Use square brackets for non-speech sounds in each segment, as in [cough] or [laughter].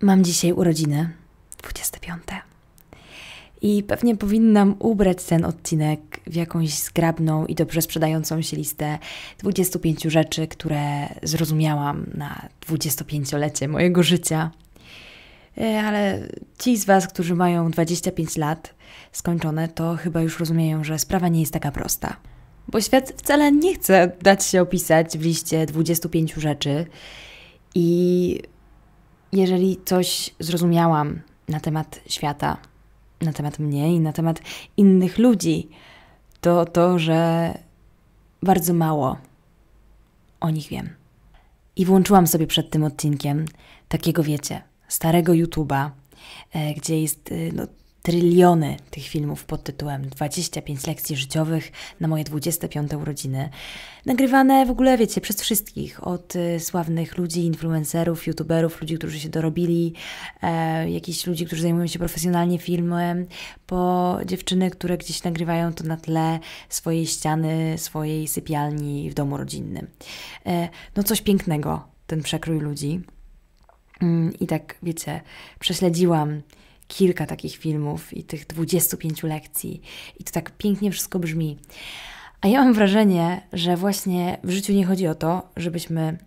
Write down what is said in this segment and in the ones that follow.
Mam dzisiaj urodziny 25. I pewnie powinnam ubrać ten odcinek w jakąś zgrabną i dobrze sprzedającą się listę 25 rzeczy, które zrozumiałam na 25-lecie mojego życia. E, ale ci z Was, którzy mają 25 lat skończone, to chyba już rozumieją, że sprawa nie jest taka prosta. Bo świat wcale nie chce dać się opisać w liście 25 rzeczy i jeżeli coś zrozumiałam na temat świata, na temat mnie i na temat innych ludzi, to to, że bardzo mało o nich wiem. I włączyłam sobie przed tym odcinkiem takiego, wiecie, starego YouTube'a, e, gdzie jest e, no, tryliony tych filmów pod tytułem 25 lekcji życiowych na moje 25 urodziny. Nagrywane w ogóle, wiecie, przez wszystkich, od y, sławnych ludzi, influencerów, youtuberów, ludzi, którzy się dorobili, e, jakichś ludzi, którzy zajmują się profesjonalnie filmem, po dziewczyny, które gdzieś nagrywają to na tle swojej ściany, swojej sypialni w domu rodzinnym. E, no coś pięknego, ten przekrój ludzi. Mm, I tak, wiecie, prześledziłam kilka takich filmów i tych 25 lekcji, i to tak pięknie wszystko brzmi. A ja mam wrażenie, że właśnie w życiu nie chodzi o to, żebyśmy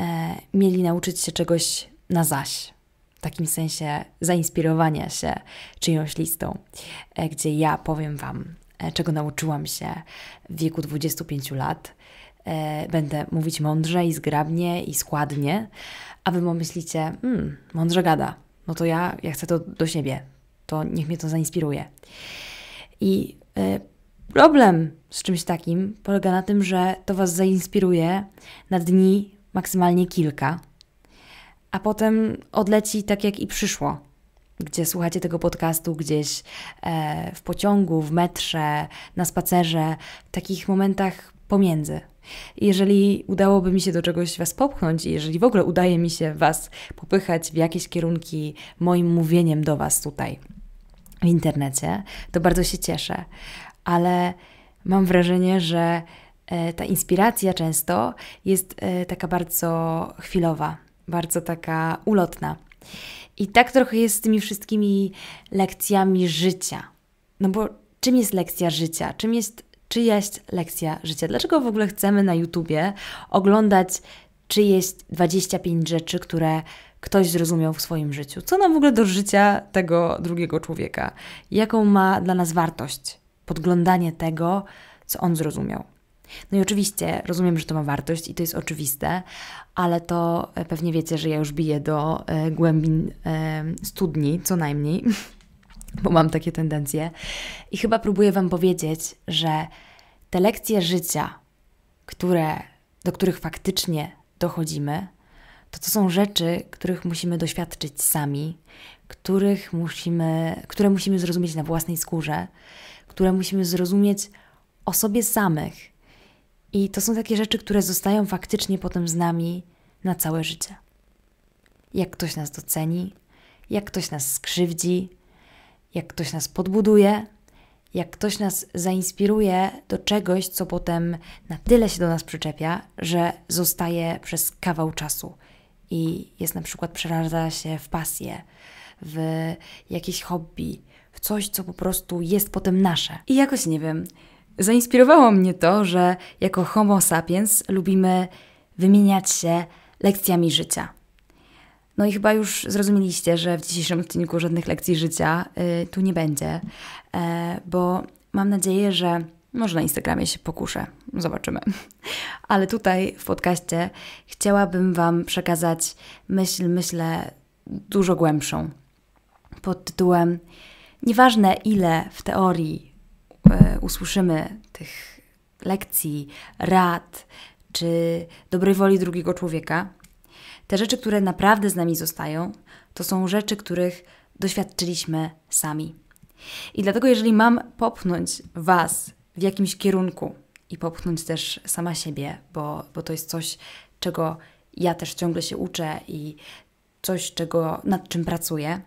e, mieli nauczyć się czegoś na zaś. W takim sensie zainspirowania się czyjąś listą, e, gdzie ja powiem Wam, e, czego nauczyłam się w wieku 25 lat. E, będę mówić mądrze i zgrabnie i składnie, a Wy myślicie, hmm, mądrze gada, no to ja, ja chcę to do siebie. To niech mnie to zainspiruje. I y, problem z czymś takim polega na tym, że to Was zainspiruje na dni maksymalnie kilka, a potem odleci tak jak i przyszło. Gdzie słuchacie tego podcastu gdzieś e, w pociągu, w metrze, na spacerze, w takich momentach pomiędzy. Jeżeli udałoby mi się do czegoś Was popchnąć i jeżeli w ogóle udaje mi się Was popychać w jakieś kierunki moim mówieniem do Was tutaj w internecie, to bardzo się cieszę, ale mam wrażenie, że e, ta inspiracja często jest e, taka bardzo chwilowa, bardzo taka ulotna. I tak trochę jest z tymi wszystkimi lekcjami życia. No bo czym jest lekcja życia? Czym jest czyjaś lekcja życia. Dlaczego w ogóle chcemy na YouTubie oglądać czyjeś 25 rzeczy, które ktoś zrozumiał w swoim życiu? Co nam w ogóle do życia tego drugiego człowieka? Jaką ma dla nas wartość podglądanie tego, co on zrozumiał? No i oczywiście rozumiem, że to ma wartość i to jest oczywiste, ale to e, pewnie wiecie, że ja już biję do e, głębin e, studni co najmniej. [laughs] bo mam takie tendencje. I chyba próbuję Wam powiedzieć, że te lekcje życia, które, do których faktycznie dochodzimy, to to są rzeczy, których musimy doświadczyć sami, których musimy, które musimy zrozumieć na własnej skórze, które musimy zrozumieć o sobie samych. I to są takie rzeczy, które zostają faktycznie potem z nami na całe życie. Jak ktoś nas doceni, jak ktoś nas skrzywdzi, jak ktoś nas podbuduje, jak ktoś nas zainspiruje do czegoś, co potem na tyle się do nas przyczepia, że zostaje przez kawał czasu i jest na przykład przeradza się w pasję, w jakieś hobby, w coś, co po prostu jest potem nasze. I jakoś nie wiem, zainspirowało mnie to, że jako Homo sapiens lubimy wymieniać się lekcjami życia. No i chyba już zrozumieliście, że w dzisiejszym odcinku żadnych lekcji życia y, tu nie będzie, e, bo mam nadzieję, że może na Instagramie się pokuszę, no zobaczymy. [laughs] Ale tutaj w podcaście chciałabym Wam przekazać myśl, myślę, dużo głębszą pod tytułem Nieważne ile w teorii y, usłyszymy tych lekcji, rad czy dobrej woli drugiego człowieka, te rzeczy, które naprawdę z nami zostają, to są rzeczy, których doświadczyliśmy sami. I dlatego, jeżeli mam popchnąć Was w jakimś kierunku i popchnąć też sama siebie, bo, bo to jest coś, czego ja też ciągle się uczę i coś, czego, nad czym pracuję,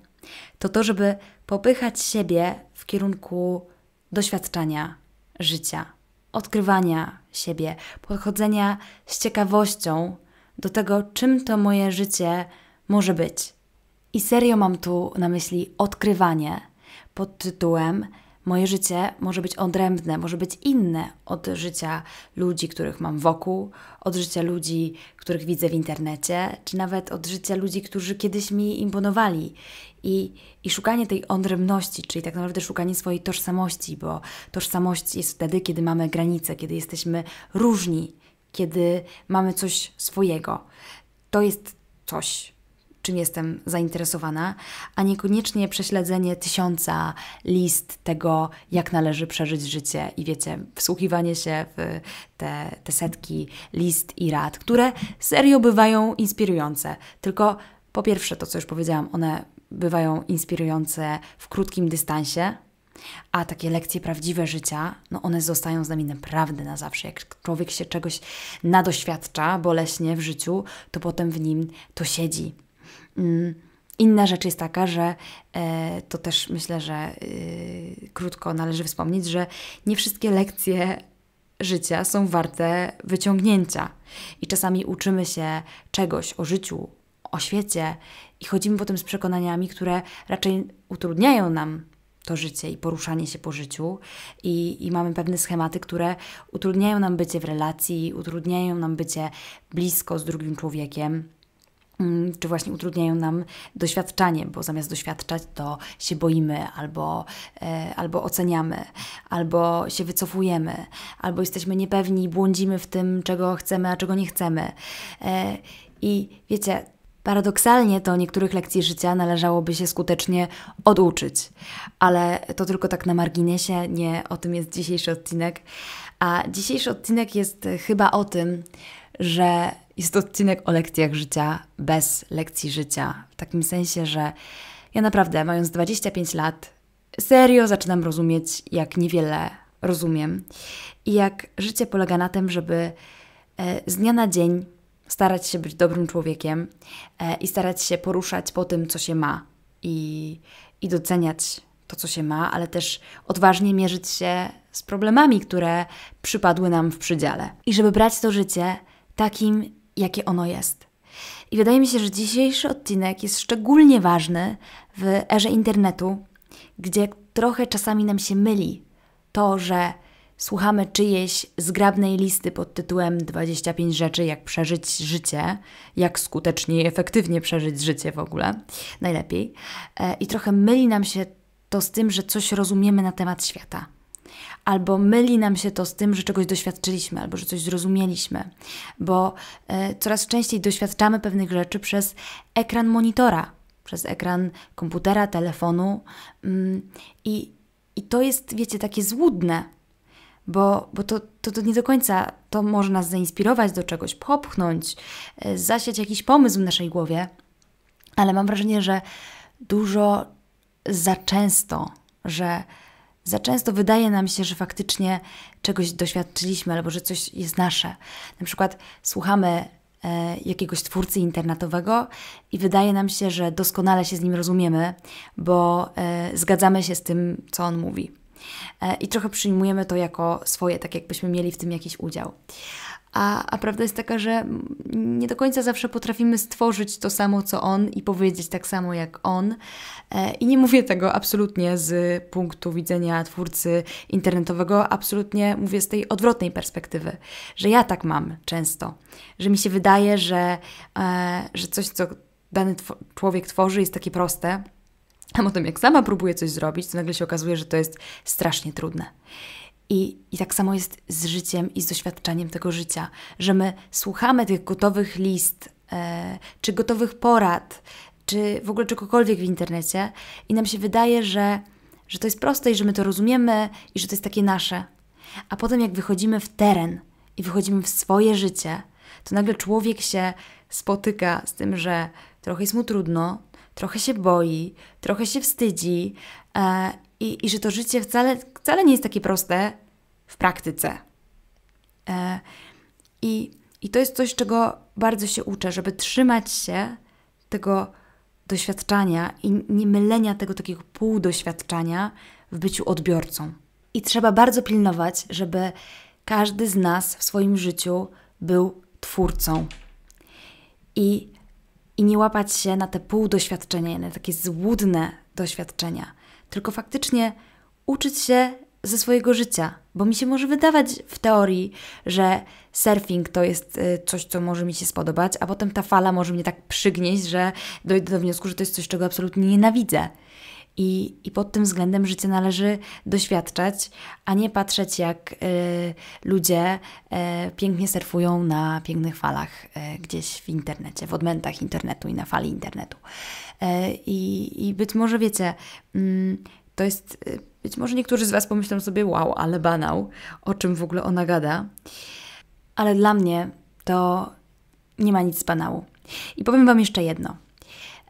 to to, żeby popychać siebie w kierunku doświadczania życia, odkrywania siebie, podchodzenia z ciekawością do tego, czym to moje życie może być. I serio mam tu na myśli odkrywanie pod tytułem Moje życie może być odrębne, może być inne od życia ludzi, których mam wokół, od życia ludzi, których widzę w internecie, czy nawet od życia ludzi, którzy kiedyś mi imponowali. I, i szukanie tej odrębności, czyli tak naprawdę szukanie swojej tożsamości, bo tożsamość jest wtedy, kiedy mamy granice, kiedy jesteśmy różni, kiedy mamy coś swojego. To jest coś, czym jestem zainteresowana, a niekoniecznie prześledzenie tysiąca list tego, jak należy przeżyć życie i wiecie, wsłuchiwanie się w te, te setki list i rad, które serio bywają inspirujące. Tylko po pierwsze, to co już powiedziałam, one bywają inspirujące w krótkim dystansie, a takie lekcje prawdziwe życia, no one zostają z nami naprawdę na zawsze. Jak człowiek się czegoś nadoświadcza boleśnie w życiu, to potem w nim to siedzi. Mm, inna rzecz jest taka, że e, to też myślę, że y, krótko należy wspomnieć, że nie wszystkie lekcje życia są warte wyciągnięcia. I czasami uczymy się czegoś o życiu, o świecie i chodzimy potem z przekonaniami, które raczej utrudniają nam to życie i poruszanie się po życiu, i, i mamy pewne schematy, które utrudniają nam bycie w relacji, utrudniają nam bycie blisko z drugim człowiekiem mm, czy właśnie utrudniają nam doświadczanie, bo zamiast doświadczać, to się boimy albo, e, albo oceniamy, albo się wycofujemy, albo jesteśmy niepewni i błądzimy w tym, czego chcemy, a czego nie chcemy. E, I wiecie, Paradoksalnie to niektórych lekcji życia należałoby się skutecznie oduczyć, ale to tylko tak na marginesie, nie o tym jest dzisiejszy odcinek. A dzisiejszy odcinek jest chyba o tym, że jest odcinek o lekcjach życia bez lekcji życia. W takim sensie, że ja naprawdę, mając 25 lat, serio zaczynam rozumieć, jak niewiele rozumiem i jak życie polega na tym, żeby e, z dnia na dzień starać się być dobrym człowiekiem e, i starać się poruszać po tym, co się ma i, i doceniać to, co się ma, ale też odważnie mierzyć się z problemami, które przypadły nam w przydziale. I żeby brać to życie takim, jakie ono jest. I wydaje mi się, że dzisiejszy odcinek jest szczególnie ważny w erze internetu, gdzie trochę czasami nam się myli to, że słuchamy czyjejś zgrabnej listy pod tytułem 25 rzeczy, jak przeżyć życie, jak skutecznie i efektywnie przeżyć życie w ogóle, najlepiej. E, I trochę myli nam się to z tym, że coś rozumiemy na temat świata. Albo myli nam się to z tym, że czegoś doświadczyliśmy, albo że coś zrozumieliśmy, bo e, coraz częściej doświadczamy pewnych rzeczy przez ekran monitora, przez ekran komputera, telefonu. Mm, I, I to jest, wiecie, takie złudne, bo, bo to, to, to nie do końca to może nas zainspirować do czegoś, popchnąć, e, zasiać jakiś pomysł w naszej głowie, ale mam wrażenie, że dużo za często, że za często wydaje nam się, że faktycznie czegoś doświadczyliśmy albo że coś jest nasze. Na przykład słuchamy e, jakiegoś twórcy internetowego i wydaje nam się, że doskonale się z nim rozumiemy, bo e, zgadzamy się z tym, co on mówi. E, I trochę przyjmujemy to jako swoje, tak jakbyśmy mieli w tym jakiś udział. A, a, prawda jest taka, że nie do końca zawsze potrafimy stworzyć to samo co on i powiedzieć tak samo jak on. E, I nie mówię tego absolutnie z punktu widzenia twórcy internetowego, absolutnie mówię z tej odwrotnej perspektywy, że ja tak mam często, że mi się wydaje, że, e, że coś, co dany człowiek tworzy, jest takie proste a potem jak sama próbuję coś zrobić, to nagle się okazuje, że to jest strasznie trudne. I, I tak samo jest z życiem i z doświadczeniem tego życia, że my słuchamy tych gotowych list, e, czy gotowych porad, czy w ogóle czegokolwiek w internecie, i nam się wydaje, że, że to jest proste i że my to rozumiemy i że to jest takie nasze. A potem, jak wychodzimy w teren i wychodzimy w swoje życie, to nagle człowiek się spotyka z tym, że trochę jest mu trudno, trochę się boi, trochę się wstydzi e, i, i, że to życie wcale, wcale nie jest takie proste w praktyce. E, i, I to jest coś, czego bardzo się uczę, żeby trzymać się tego doświadczania i nie mylenia tego takiego półdoświadczania w byciu odbiorcą. I trzeba bardzo pilnować, żeby każdy z nas w swoim życiu był twórcą. I i nie łapać się na te półdoświadczenia, na takie złudne doświadczenia, tylko faktycznie uczyć się ze swojego życia, bo mi się może wydawać w teorii, że surfing to jest y, coś, co może mi się spodobać, a potem ta fala może mnie tak przygnieść, że dojdę do wniosku, że to jest coś, czego absolutnie nienawidzę. I, I pod tym względem życie należy doświadczać, a nie patrzeć, jak y, ludzie y, pięknie surfują na pięknych falach y, gdzieś w internecie, w odmętach internetu i na fali internetu. Y, I, I być może wiecie, mm, to jest. Y, być może niektórzy z Was pomyślą sobie, wow, ale banał, o czym w ogóle ona gada. Ale dla mnie to nie ma nic z banału. I powiem Wam jeszcze jedno.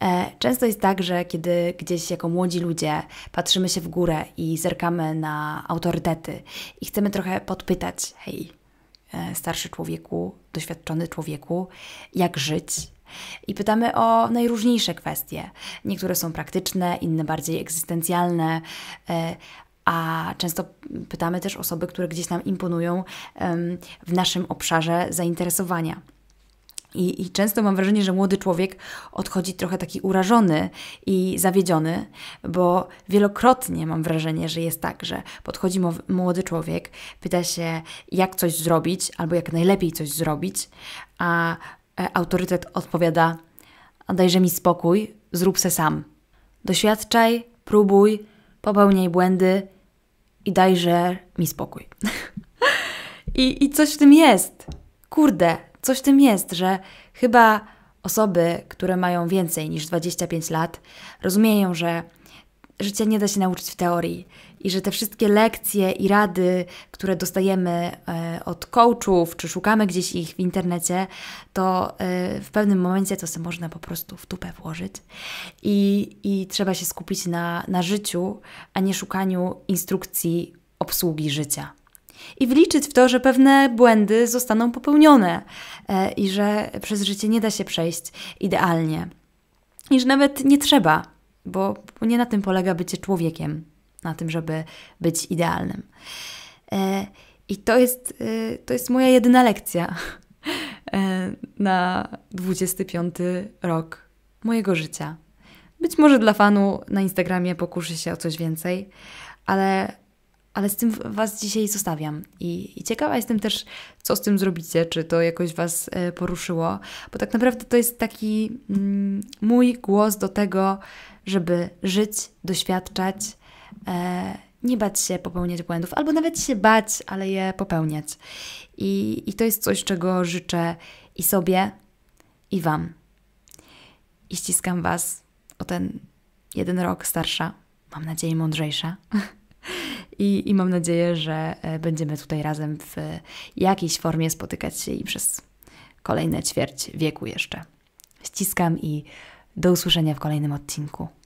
E, często jest tak, że kiedy gdzieś jako młodzi ludzie patrzymy się w górę i zerkamy na autorytety i chcemy trochę podpytać, hej, e, starszy człowieku, doświadczony człowieku, jak żyć, i pytamy o najróżniejsze kwestie. Niektóre są praktyczne, inne bardziej egzystencjalne, e, a często pytamy też osoby, które gdzieś nam imponują w naszym obszarze zainteresowania. I, I, często mam wrażenie, że młody człowiek odchodzi trochę taki urażony i zawiedziony, bo wielokrotnie mam wrażenie, że jest tak, że podchodzi młody człowiek, pyta się, jak coś zrobić, albo jak najlepiej coś zrobić, a e, autorytet odpowiada: Dajże mi spokój, zrób se sam. Doświadczaj, próbuj, popełniaj błędy i dajże mi spokój. [laughs] I, I coś w tym jest. Kurde, coś w tym jest, że chyba osoby, które mają więcej niż 25 lat, rozumieją, że życia nie da się nauczyć w teorii i że te wszystkie lekcje i rady, które dostajemy e, od coachów, czy szukamy gdzieś ich w internecie, to e, w pewnym momencie to sobie można po prostu w tupę włożyć i, i trzeba się skupić na, na życiu, a nie szukaniu instrukcji obsługi życia i wliczyć w to, że pewne błędy zostaną popełnione e, i że przez życie nie da się przejść idealnie. I że nawet nie trzeba, bo nie na tym polega bycie człowiekiem, na tym, żeby być idealnym. E, I to jest, e, to jest moja jedyna lekcja [laughs] na 25 rok mojego życia. Być może dla fanu na Instagramie pokuszy się o coś więcej, ale ale z tym Was dzisiaj zostawiam. I, I, ciekawa jestem też, co z tym zrobicie, czy to jakoś Was e, poruszyło, bo tak naprawdę to jest taki mm, mój głos do tego, żeby żyć, doświadczać, e, nie bać się popełniać błędów, albo nawet się bać, ale je popełniać. I, i to jest coś, czego życzę i sobie, i Wam. I ściskam Was o ten jeden rok starsza, mam nadzieję mądrzejsza. [laughs] i, i mam nadzieję, że e, będziemy tutaj razem w e, jakiejś formie spotykać się i przez kolejne ćwierć wieku jeszcze. Ściskam i do usłyszenia w kolejnym odcinku.